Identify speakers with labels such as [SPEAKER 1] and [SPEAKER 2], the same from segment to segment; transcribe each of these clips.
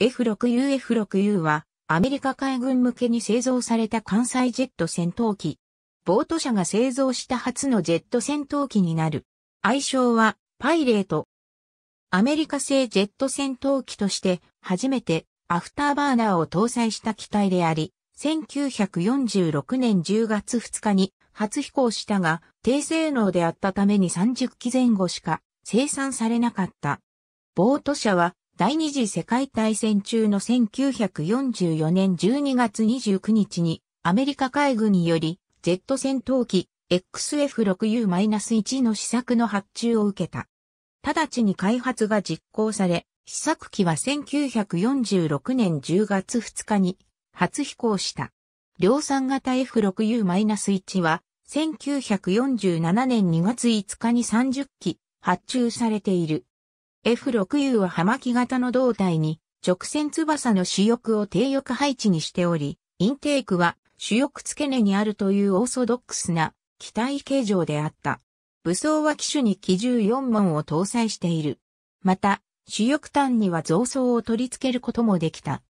[SPEAKER 1] F6U F6U はアメリカ海軍向けに製造された関西ジェット戦闘機。ボート社が製造した初のジェット戦闘機になる。愛称はパイレート。アメリカ製ジェット戦闘機として初めてアフターバーナーを搭載した機体であり、1946年10月2日に初飛行したが、低性能であったために30機前後しか生産されなかった。ボート社は第二次世界大戦中の1944年12月29日にアメリカ海軍により Z 戦闘機 XF6U-1 の試作の発注を受けた。直ちに開発が実行され、試作機は1946年10月2日に初飛行した。量産型 F6U-1 は1947年2月5日に30機発注されている。F6U は葉巻型の胴体に直線翼の主翼を低翼配置にしており、インテークは主翼付け根にあるというオーソドックスな機体形状であった。武装は機種に機銃4門を搭載している。また、主翼端には増装を取り付けることもできた。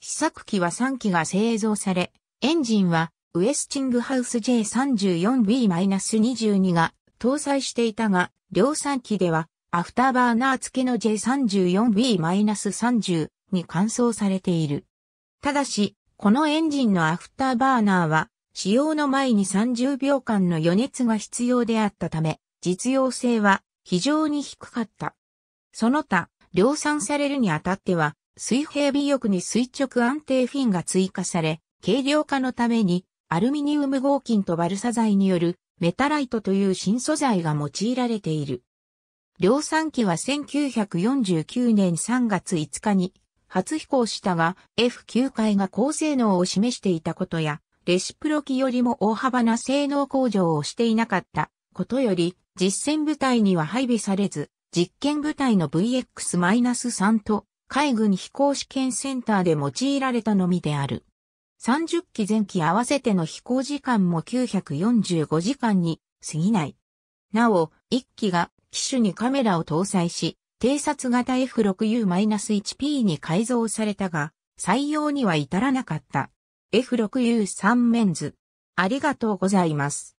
[SPEAKER 1] 試作機は3機が製造され、エンジンはウエスチングハウス J34B-22 が搭載していたが、量産機ではアフターバーナー付けの J34B-30 に換装されている。ただし、このエンジンのアフターバーナーは、使用の前に30秒間の余熱が必要であったため、実用性は非常に低かった。その他、量産されるにあたっては、水平尾翼に垂直安定フィンが追加され、軽量化のために、アルミニウム合金とバルサ材によるメタライトという新素材が用いられている。量産機は1949年3月5日に初飛行したが F9 回が高性能を示していたことやレシプロ機よりも大幅な性能向上をしていなかったことより実戦部隊には配備されず実験部隊の VX-3 と海軍飛行試験センターで用いられたのみである。30機前期合わせての飛行時間も945時間に過ぎない。なお、1機が機種にカメラを搭載し、偵察型 F6U-1P に改造されたが、採用には至らなかった。F6U3 メンズ。ありがとうございます。